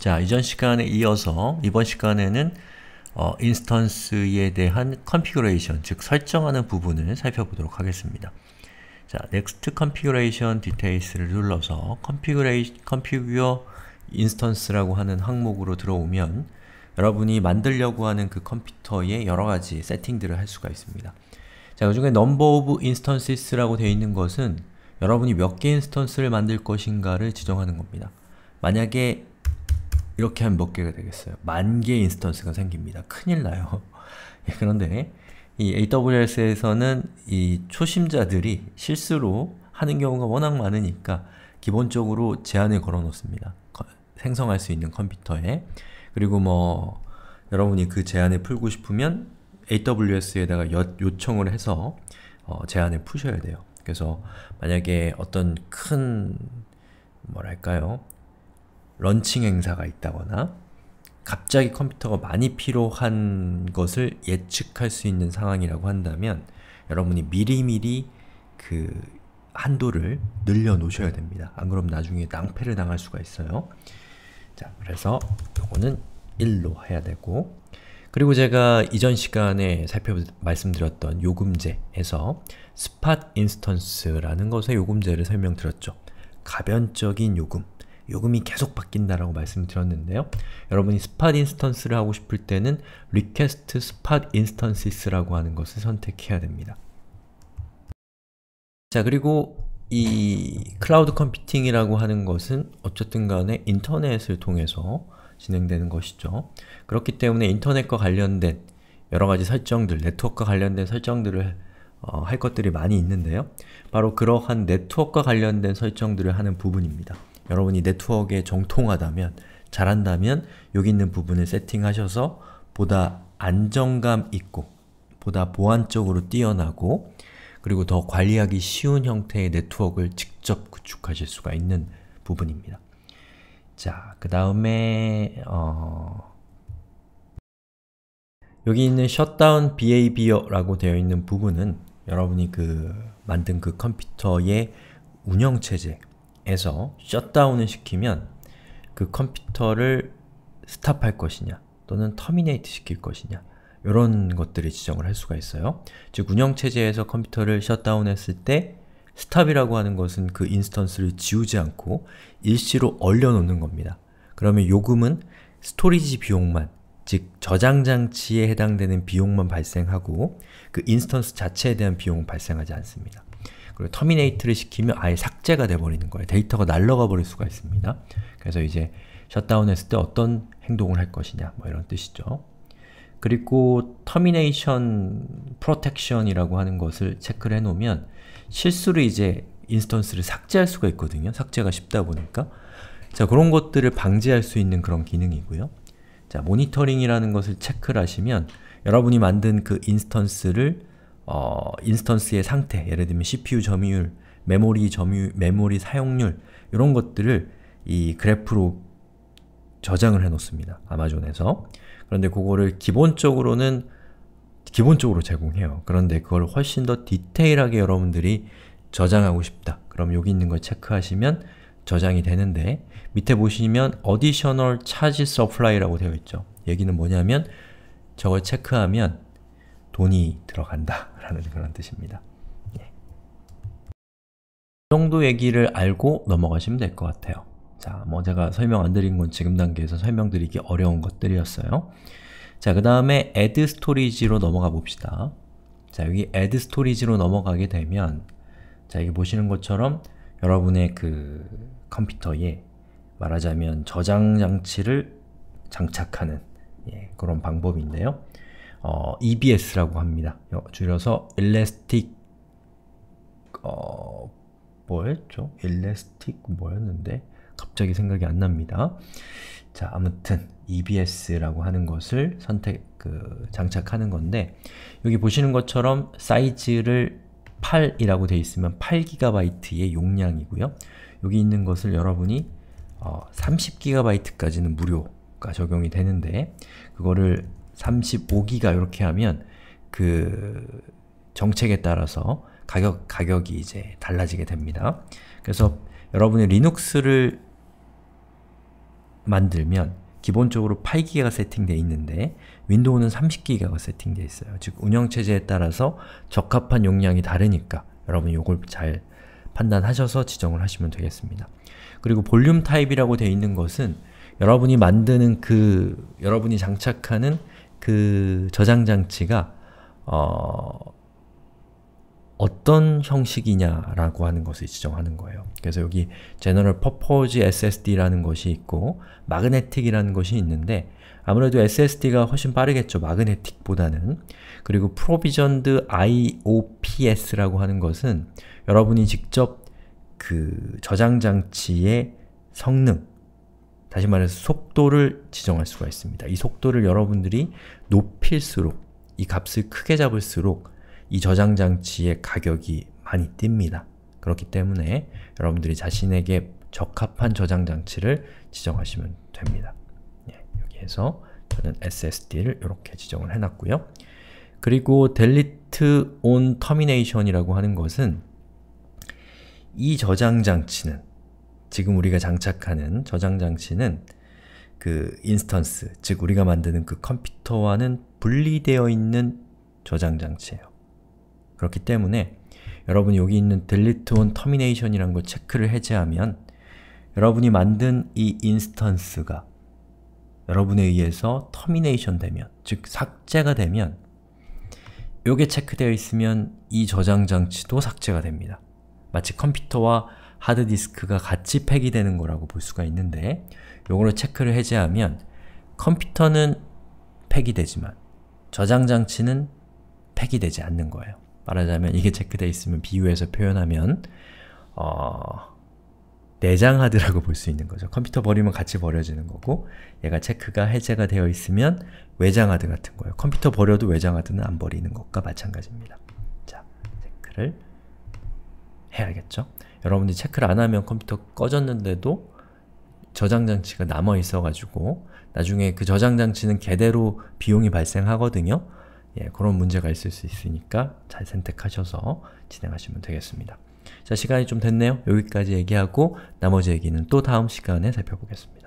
자, 이전 시간에 이어서 이번 시간에는 어, 인스턴스에 대한 컨피그레이션, 즉 설정하는 부분을 살펴보도록 하겠습니다. 자, Next Configuration Details를 눌러서 Configure, c o n f i g n s t a n c e 라고 하는 항목으로 들어오면 여러분이 만들려고 하는 그컴퓨터에 여러가지 세팅들을 할 수가 있습니다. 자, 그 중에 Number of Instances라고 되어 있는 것은 여러분이 몇 개 인스턴스를 만들 것인가를 지정하는 겁니다. 만약에 이렇게 하면 몇 개가 되겠어요? 만 개의 인스턴스가 생깁니다. 큰일 나요. 예, 그런데 이 AWS에서는 이 초심자들이 실수로 하는 경우가 워낙 많으니까 기본적으로 제한을 걸어 놓습니다. 생성할 수 있는 컴퓨터에 그리고 뭐 여러분이 그 제한을 풀고 싶으면 AWS에다가 여, 요청을 해서 어, 제한을 푸셔야 돼요. 그래서 만약에 어떤 큰 뭐랄까요 런칭 행사가 있다거나 갑자기 컴퓨터가 많이 필요한 것을 예측할 수 있는 상황이라고 한다면 여러분이 미리미리 그 한도를 늘려 놓으셔야 됩니다. 안 그럼 나중에 낭패를 당할 수가 있어요. 자, 그래서 요거는 1로 해야 되고 그리고 제가 이전 시간에 살펴 말씀드렸던 요금제에서 스팟 인스턴스라는 것의 요금제를 설명드렸죠. 가변적인 요금, 요금이 계속 바뀐다라고 말씀을 드렸는데요. 여러분이 스팟 인스턴스를 하고 싶을 때는 request spot instances라고 하는 것을 선택해야 됩니다. 자, 그리고 이 클라우드 컴퓨팅이라고 하는 것은 어쨌든 간에 인터넷을 통해서 진행되는 것이죠. 그렇기 때문에 인터넷과 관련된 여러가지 설정들, 네트워크와 관련된 설정들을 어, 할 것들이 많이 있는데요. 바로 그러한 네트워크와 관련된 설정들을 하는 부분입니다. 여러분이 네트워크에 정통하다면, 잘한다면 여기 있는 부분을 세팅하셔서 보다 안정감 있고 보다 보안적으로 뛰어나고 그리고 더 관리하기 쉬운 형태의 네트워크를 직접 구축하실 수가 있는 부분입니다. 자, 그 다음에 어... 여기 있는 shutdown behavior라고 되어 있는 부분은 여러분이 그 만든 그 컴퓨터의 운영체제 에서 셧다운을 시키면 그 컴퓨터를 스탑할 것이냐 또는 터미네이트 시킬 것이냐 이런 것들을 지정을 할 수가 있어요. 즉 운영체제에서 컴퓨터를 셧다운했을 때 스탑이라고 하는 것은 그 인스턴스를 지우지 않고 일시로 얼려놓는 겁니다. 그러면 요금은 스토리지 비용만, 즉 저장장치에 해당되는 비용만 발생하고 그 인스턴스 자체에 대한 비용은 발생하지 않습니다. 그리고 터미네이트를 시키면 아예 삭제가 되어버리는 거예요. 데이터가 날라가 버릴 수가 있습니다. 그래서 이제 셧다운했을 때 어떤 행동을 할 것이냐 뭐 이런 뜻이죠. 그리고 터미네이션 프로텍션이라고 하는 것을 체크를 해놓으면 실수로 이제 인스턴스를 삭제할 수가 있거든요. 삭제가 쉽다 보니까 자 그런 것들을 방지할 수 있는 그런 기능이고요. 자 모니터링이라는 것을 체크를 하시면 여러분이 만든 그 인스턴스를 어, 인스턴스의 상태, 예를 들면 CPU 점유율, 메모리 점유, 메모리 사용률 이런 것들을 이 그래프로 저장을 해놓습니다. 아마존에서. 그런데 그거를 기본적으로는 기본적으로 제공해요. 그런데 그걸 훨씬 더 디테일하게 여러분들이 저장하고 싶다. 그럼 여기 있는 걸 체크하시면 저장이 되는데 밑에 보시면 Additional Charge Supply라고 되어 있죠. 얘기는 뭐냐면 저걸 체크하면 돈이 들어간다라는 그런 뜻입니다. 예. 이 정도 얘기를 알고 넘어가시면 될 것 같아요. 자, 뭐 제가 설명 안 드린 건 지금 단계에서 설명드리기 어려운 것들이었어요. 자, 그 다음에 add storage로 넘어가 봅시다. 자, 여기 add storage로 넘어가게 되면 자, 여기 보시는 것처럼 여러분의 그 컴퓨터에 말하자면 저장 장치를 장착하는 예, 그런 방법인데요. 어, EBS라고 합니다. 줄여서 Elastic 어, 뭐였죠? Elastic 뭐였는데 갑자기 생각이 안 납니다. 자, 아무튼 EBS라고 하는 것을 선택 그 장착하는 건데 여기 보시는 것처럼 사이즈를 8이라고 되어 있으면 8GB의 용량이고요. 여기 있는 것을 여러분이 어, 30GB까지는 무료가 적용이 되는데 그거를 35기가 이렇게 하면 그 정책에 따라서 가격, 가격이 이제 달라지게 됩니다. 그래서 여러분이 리눅스를 만들면 기본적으로 8기가 세팅되어 있는데 윈도우는 30기가가 세팅되어 있어요. 즉 운영체제에 따라서 적합한 용량이 다르니까 여러분 이이걸잘 판단하셔서 지정을 하시면 되겠습니다. 그리고 볼륨 타입이라고 되어 있는 것은 여러분이 만드는 그 여러분이 장착하는 그 저장 장치가 어, 어떤 형식이냐라고 하는 것을 지정하는 거예요. 그래서 여기 General Purpose SSD라는 것이 있고 마그네틱이라는 것이 있는데 아무래도 SSD가 훨씬 빠르겠죠. 마그네틱보다는. 그리고 Provisioned IOPS라고 하는 것은 여러분이 직접 그 저장 장치의 성능, 다시 말해서 속도를 지정할 수가 있습니다. 이 속도를 여러분들이 높일수록 이 값을 크게 잡을수록 이 저장 장치의 가격이 많이 뜁니다. 그렇기 때문에 여러분들이 자신에게 적합한 저장 장치를 지정하시면 됩니다. 예, 여기에서 저는 SSD를 이렇게 지정을 해놨고요. 그리고 delete on termination이라고 하는 것은 이 저장 장치는 지금 우리가 장착하는 저장 장치는 그 인스턴스, 즉 우리가 만드는 그 컴퓨터와는 분리되어 있는 저장 장치예요. 그렇기 때문에 여러분이 여기 있는 delete on t e r m i n a t i o n 이라는걸 체크를 해제하면 여러분이 만든 이 인스턴스가 여러분에 의해서 터미네이션 되면, 즉 삭제가 되면 요게 체크되어 있으면 이 저장 장치도 삭제가 됩니다. 마치 컴퓨터와 하드디스크가 같이 팩이 되는 거라고 볼 수가 있는데 요거를 체크를 해제하면 컴퓨터는 팩이 되지만 저장장치는 팩이 되지 않는 거예요. 말하자면 이게 체크되어 있으면 비유해서 표현하면 어... 내장하드라고 볼 수 있는 거죠. 컴퓨터 버리면 같이 버려지는 거고 얘가 체크가 해제가 되어 있으면 외장하드 같은 거예요. 컴퓨터 버려도 외장하드는 안 버리는 것과 마찬가지입니다. 자, 체크를 해야겠죠? 여러분들이 체크를 안 하면 컴퓨터 꺼졌는데도 저장장치가 남아 있어가지고 나중에 그 저장장치는 개대로 비용이 발생하거든요. 예, 그런 문제가 있을 수 있으니까 잘 선택하셔서 진행하시면 되겠습니다. 자, 시간이 좀 됐네요. 여기까지 얘기하고 나머지 얘기는 또 다음 시간에 살펴보겠습니다.